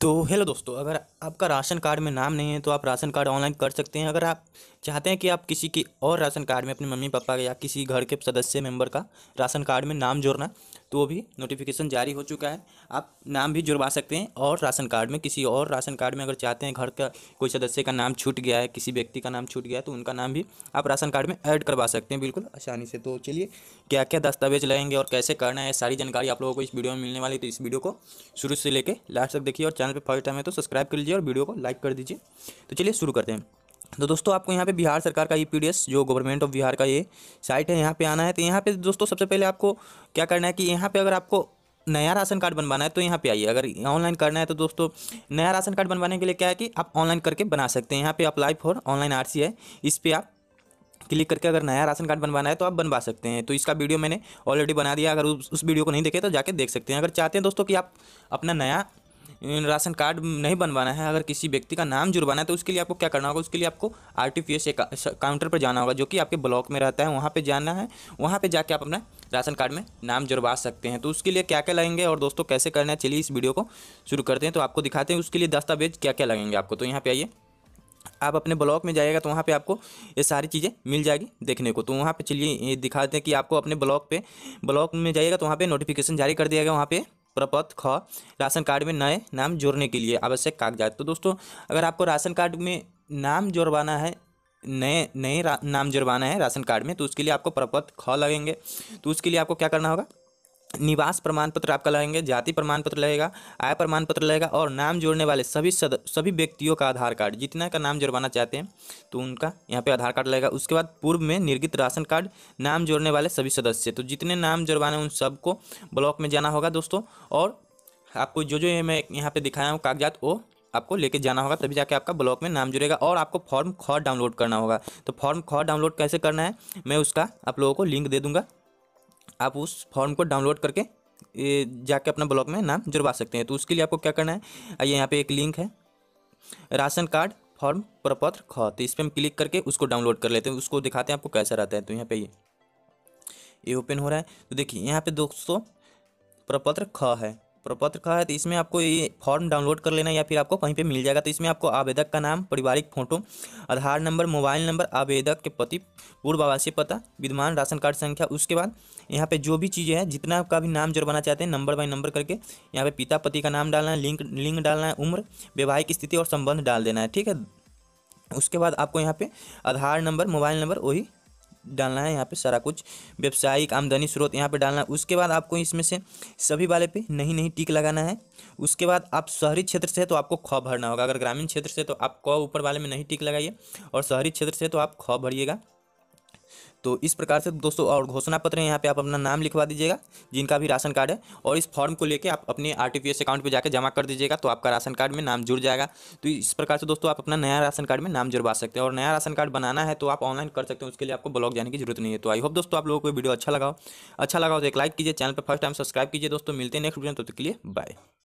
तो हेलो दोस्तों अगर आपका राशन कार्ड में नाम नहीं है तो आप राशन कार्ड ऑनलाइन कर सकते हैं अगर आप चाहते हैं कि आप किसी की और राशन कार्ड में अपने मम्मी पापा या किसी घर के सदस्य मेंबर का राशन कार्ड में नाम जोड़ना तो वो भी नोटिफिकेशन जारी हो चुका है आप नाम भी जुड़वा सकते हैं और राशन कार्ड में किसी और राशन कार्ड में अगर चाहते हैं घर का कोई सदस्य का नाम छूट गया है किसी व्यक्ति का नाम छूट गया है तो उनका नाम भी आप राशन कार्ड में ऐड करवा सकते हैं बिल्कुल आसानी से तो चलिए क्या क्या दस्तावेज लगेंगे और कैसे करना है सारी जानकारी आप लोगों को इस वीडियो में मिलने वाली तो इस वीडियो को शुरू से लेकर लास्ट तक देखिए और चैनल पर फर्स्ट टाइम है तो सब्सक्राइब कर लीजिए और वीडियो को लाइक कर दीजिए तो चलिए शुरू करते हैं तो दोस्तों आपको यहाँ पे बिहार सरकार का ई पी जो गवर्नमेंट ऑफ बिहार का ये साइट है यहाँ पे आना है तो यहाँ पे दोस्तों सबसे पहले आपको क्या करना है कि यहाँ पे अगर आपको नया राशन कार्ड बनवाना है तो यहाँ पे आइए अगर ऑनलाइन करना है तो दोस्तों नया राशन कार्ड बनवाने के लिए क्या है कि आप ऑनलाइन करके बना सकते हैं यहाँ पर अप्लाई फॉर ऑनलाइन आर है इस पर आप क्लिक करके अगर नया राशन कार्ड बनवाना है तो आप बनवा सकते हैं तो इसका वीडियो मैंने ऑलरेडी बना दिया अगर उस वीडियो को नहीं देखे तो जाके देख सकते हैं अगर चाहते हैं दोस्तों कि आप अपना नया राशन कार्ड नहीं बनवाना है अगर किसी व्यक्ति का नाम जुड़वाना है तो उसके लिए आपको क्या करना होगा उसके लिए आपको आर टी काउंटर पर जाना होगा जो कि आपके ब्लॉक में रहता है वहाँ पर जाना है वहाँ पर जाके आप अपना राशन कार्ड में नाम जुड़वा सकते हैं तो उसके लिए क्या क्या लगेंगे और दोस्तों कैसे करना है चलिए इस वीडियो को शुरू करते हैं तो आपको दिखाते हैं उसके लिए दस्तावेज क्या क्या लगेंगे आपको तो यहाँ पर आइए आप अपने ब्लॉक में जाइएगा तो वहाँ पे आपको ये सारी चीज़ें मिल जाएगी देखने को तो वहाँ पे चलिए दिखाते हैं कि आपको अपने ब्लॉक पे ब्लॉक में जाइएगा तो वहाँ पे नोटिफिकेशन जारी कर दिया गया वहाँ पे प्रपत्र ख राशन कार्ड में नए नाम जोड़ने के लिए आवश्यक कागजात तो दोस्तों अगर आपको राशन कार्ड में नाम जोड़वाना है नए नए नाम जुड़वाना है राशन कार्ड में तो उसके लिए आपको प्रपत्र ख लगेंगे तो उसके लिए आपको क्या करना होगा निवास प्रमाण पत्र आपका लगेंगे जाति प्रमाण पत्र लगेगा आय प्रमाण पत्र लगेगा और नाम जोड़ने वाले सभी सद, सभी व्यक्तियों का आधार कार्ड जितना का नाम जुड़वाना चाहते हैं तो उनका यहाँ पे आधार कार्ड लगेगा उसके बाद पूर्व में निर्गित राशन कार्ड नाम जोड़ने वाले सभी सदस्य तो जितने नाम जुड़वाने उन सबको ब्लॉक में जाना होगा दोस्तों और आपको जो जो मैं यहाँ पर दिखाया हूँ कागजात वो आपको लेके जाना होगा तभी जाके आपका ब्लॉक में नाम जुड़ेगा और आपको फॉर्म खौर डाउनलोड करना होगा तो फॉर्म खौर डाउनलोड कैसे करना है मैं उसका आप लोगों को लिंक दे दूंगा आप उस फॉर्म को डाउनलोड करके जाके अपना ब्लॉग में नाम जुड़वा सकते हैं तो उसके लिए आपको क्या करना है आइए यहाँ पे एक लिंक है राशन कार्ड फॉर्म प्रपत्र ख तो इस पर हम क्लिक करके उसको डाउनलोड कर लेते हैं उसको दिखाते हैं आपको कैसा रहता है तो यहाँ पे ये ये ओपन हो रहा है तो देखिए यहाँ पे दोस्तों प्रपत्र ख है प्रपत्र का है तो इसमें आपको ये फॉर्म डाउनलोड कर लेना या फिर आपको कहीं पे मिल जाएगा तो इसमें आपको आवेदक का नाम पारिवारिक photo Aadhaar number mobile number आवेदक के पति पूर्व आवासीय पता विद्यमान राशन कार्ड संख्या उसके बाद यहाँ पे जो भी चीज़ें हैं जितना आपका भी नाम जुड़वाना चाहते हैं नंबर बाई नंबर करके यहाँ पे पिता पति का नाम डालना है लिंक लिंक डालना है उम्र वैवाहिक स्थिति और संबंध डाल देना है ठीक है उसके बाद आपको यहाँ पे आधार नंबर मोबाइल नंबर वही डालना है यहाँ पे सारा कुछ व्यवसायिक आमदनी स्रोत यहाँ पे डालना है उसके बाद आपको इसमें से सभी वाले पे नहीं नहीं टिक लगाना है उसके बाद आप शहरी क्षेत्र से तो आपको ख भरना होगा अगर ग्रामीण क्षेत्र से तो आप क ऊपर वाले में नहीं टिक लगाइए और शहरी क्षेत्र से तो आप ख भरिएगा तो इस प्रकार से दोस्तों और घोषणा पत्र यहाँ पे आप अपना नाम लिखवा दीजिएगा जिनका भी राशन कार्ड है और इस फॉर्म को लेके आप अपने आर अकाउंट पे जाकर जमा कर दीजिएगा तो आपका राशन कार्ड में नाम जुड़ जाएगा तो इस प्रकार से दोस्तों आप अपना नया राशन कार्ड में नाम जुड़वा सकते हैं और नया राशन कार्ड बनाना है तो आप ऑनलाइन कर सकते हैं उसके लिए आपको ब्लॉग जाने की जरूरत नहीं है तो आई होप दोस्तों आप लोगों को वीडियो अच्छा लगाओ अच्छा लगाओ तो एक लाइक कीजिए चैनल पर फर्स्ट टाइम सब्सक्राइब कीजिए दोस्तों मिलते हैं नेक्स्ट वीडियो तो के लिए बाय